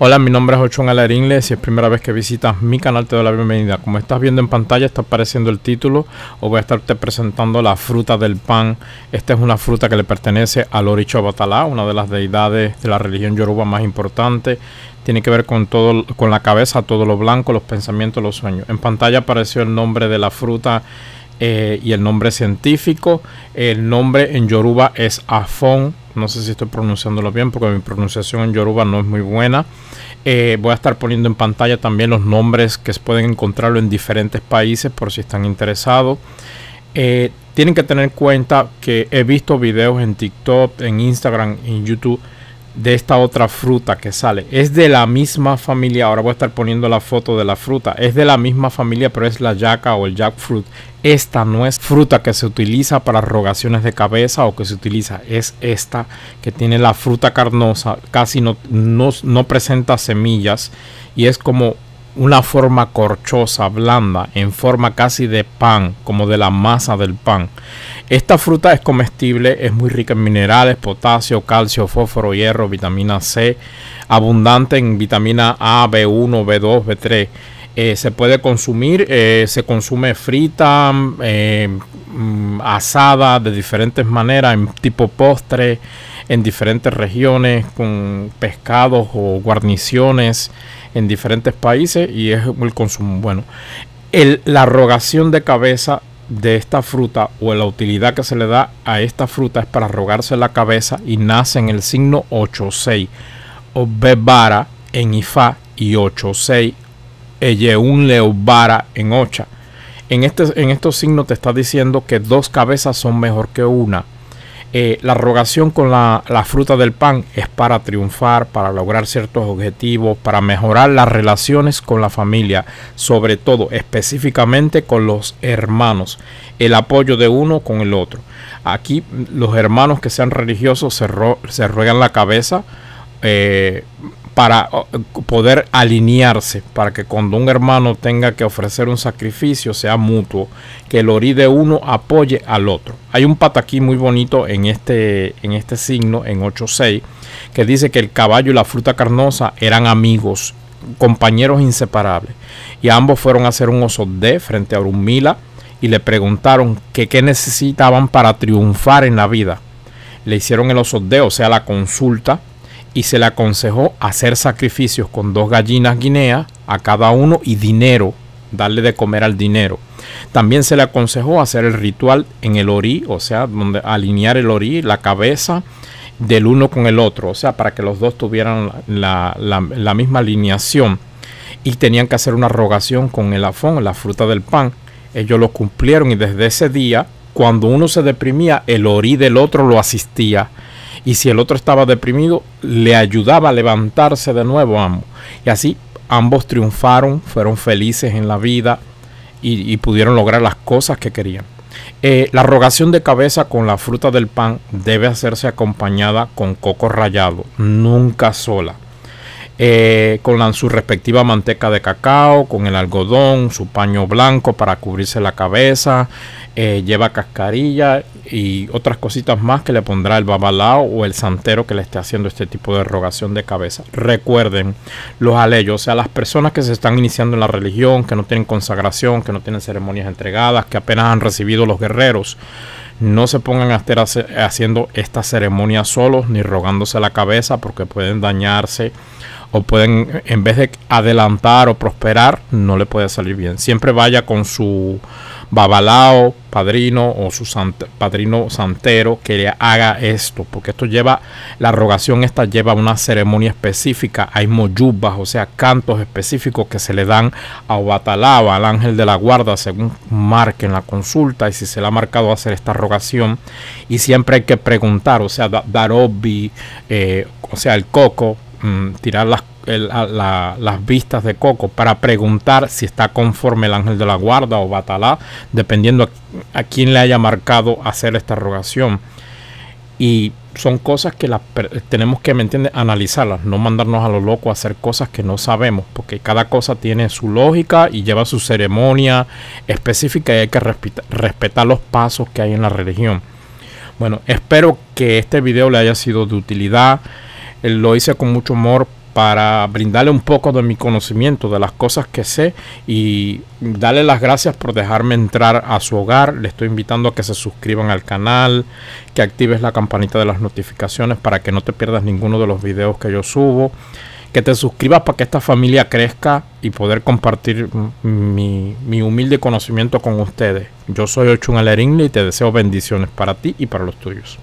Hola, mi nombre es Ochoa y Si es primera vez que visitas mi canal, te doy la bienvenida. Como estás viendo en pantalla, está apareciendo el título. Os voy a estarte presentando la fruta del pan. Esta es una fruta que le pertenece al Oricho Batalá, una de las deidades de la religión yoruba más importante. Tiene que ver con todo, con la cabeza, todo lo blanco, los pensamientos, los sueños. En pantalla apareció el nombre de la fruta eh, y el nombre científico. El nombre en yoruba es Afon no sé si estoy pronunciándolo bien porque mi pronunciación en Yoruba no es muy buena. Eh, voy a estar poniendo en pantalla también los nombres que se pueden encontrarlo en diferentes países por si están interesados. Eh, tienen que tener en cuenta que he visto videos en TikTok, en Instagram, en YouTube de esta otra fruta que sale. Es de la misma familia. Ahora voy a estar poniendo la foto de la fruta. Es de la misma familia, pero es la yaca o el jackfruit. Esta no es fruta que se utiliza para rogaciones de cabeza o que se utiliza. Es esta que tiene la fruta carnosa. Casi no, no, no presenta semillas. Y es como una forma corchosa, blanda, en forma casi de pan, como de la masa del pan. Esta fruta es comestible, es muy rica en minerales, potasio, calcio, fósforo, hierro, vitamina C, abundante en vitamina A, B1, B2, B3. se puede consumir, eh, se consume frita, eh, mm, asada de diferentes maneras, en tipo postre, en diferentes regiones, con pescados o guarniciones en diferentes países y es el consumo bueno. la rogación de cabeza de esta fruta o la utilidad que se le da a esta fruta es para rogarse la cabeza y nace en el signo 86 o Bebara en ifa y 86 un Leobara en Ocha. En, este, en estos signos te está diciendo que dos cabezas son mejor que una. Eh, la rogación con la, la, fruta del pan es para triunfar, para lograr ciertos objetivos, para mejorar las relaciones con la familia, sobre todo específicamente con los hermanos, el apoyo de uno con el otro. Aquí los hermanos que sean religiosos se, se ruegan la cabeza. Eh, para poder alinearse, para que cuando un hermano tenga que ofrecer un sacrificio sea mutuo, que el orí de uno apoye al otro. Hay un pataquí muy bonito en este, en este signo, en 8.6, que dice que el caballo y la fruta carnosa eran amigos, compañeros inseparables, y ambos fueron a hacer un oso de frente a Brumila y le preguntaron que qué necesitaban para triunfar en la vida. Le hicieron el oso de, o sea, la consulta y se le aconsejó hacer sacrificios con dos gallinas guineas a cada uno y dinero, darle de comer al dinero. También se le aconsejó hacer el ritual en el orí, o sea, donde alinear el orí, la cabeza del uno con el otro, o sea, para que los dos tuvieran la, la misma alineación. Y tenían que hacer una rogación con el afón, la fruta del pan. Ellos lo cumplieron y desde ese día, cuando uno se deprimía, el orí del otro lo asistía y si el otro estaba deprimido, le ayudaba a levantarse de nuevo amo. ambos. Y así ambos triunfaron, fueron felices en la vida y, pudieron lograr las cosas que querían. Eh, la rogación de cabeza con la fruta del pan debe hacerse acompañada con coco rallado, nunca sola. Eh, con su respectiva manteca de cacao, con el algodón, su paño blanco para cubrirse la cabeza, eh, lleva cascarilla y otras cositas más que le pondrá el babalao o el santero que le esté haciendo este tipo de rogación de cabeza. Recuerden, los aleyos, o sea, las personas que se están iniciando en la religión, que no tienen consagración, que no tienen ceremonias entregadas, que apenas han recibido los guerreros, no se pongan a estar haciendo esta ceremonia solos ni rogándose la cabeza porque pueden dañarse o pueden, en vez de adelantar o prosperar, no le puede salir bien. Siempre vaya con su babalao, padrino o su padrino santero que le haga esto, porque esto lleva, la rogación esta lleva una ceremonia específica, hay moyubas, o sea, cantos específicos que se le dan a Obatalaba, al ángel de la guarda, según en la consulta y si se le ha marcado hacer esta rogación. Y siempre hay que preguntar, o sea, Darobi, eh, o sea, el coco, Mm, tirar las, vistas de Coco para preguntar si está conforme el ángel de la guarda o Batalá, dependiendo a, quién le haya marcado hacer esta rogación. Y son cosas que las, tenemos que, ¿me analizarlas, no mandarnos a lo loco a hacer cosas que no sabemos, porque cada cosa tiene su lógica y lleva su ceremonia específica y hay que respetar, respetar los pasos que hay en la religión. Bueno, espero que este video le haya sido de utilidad lo hice con mucho humor para brindarle un poco de mi conocimiento, de las cosas que sé y darle las gracias por dejarme entrar a su hogar. Le estoy invitando a que se suscriban al canal, que actives la campanita de las notificaciones para que no te pierdas ninguno de los videos que yo subo, que te suscribas para que esta familia crezca y poder compartir mi, mi humilde conocimiento con ustedes. Yo soy Ochun Alerín y te deseo bendiciones para ti y para los tuyos.